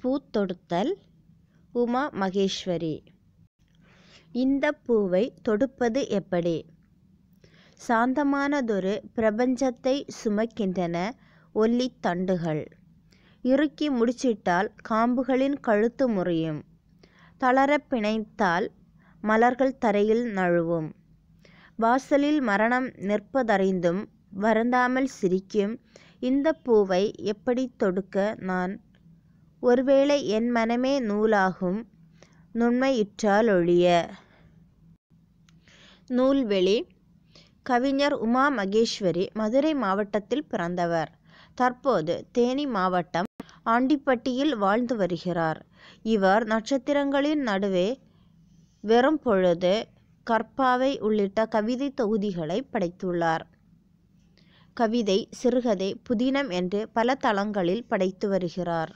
பூத்தொடுத்தல் உமா மகேஸ்வரி இந்த பூவை தொடுப்பது எப்படி சாந்தமானதொரு பிரபஞ்சத்தை சுமக்கின்றன தண்டுகள் இறுக்கி முடிச்சிட்டால் காம்புகளின் கழுத்து முறியும் தளர பிணைத்தால் மலர்கள் தரையில் நழுவும் வாசலில் மரணம் நிற்பதறிந்தும் வருந்தாமல் சிரிக்கும் இந்த பூவை எப்படி தொடுக்க நான் ஒருவேளை என் மனமே நூலாகும் நுண்மையுற்றாலொழிய நூல்வெளி கவிஞர் உமா மகேஸ்வரி மதுரை மாவட்டத்தில் பிறந்தவர் தற்போது தேனி மாவட்டம் ஆண்டிப்பட்டியில் வாழ்ந்து வருகிறார் இவர் நட்சத்திரங்களின் நடுவே வெறும் பொழுது கற்பாவை உள்ளிட்ட கவிதை தொகுதிகளை படைத்துள்ளார் கவிதை சிறுகதை புதினம் என்று பல தளங்களில் படைத்து வருகிறார்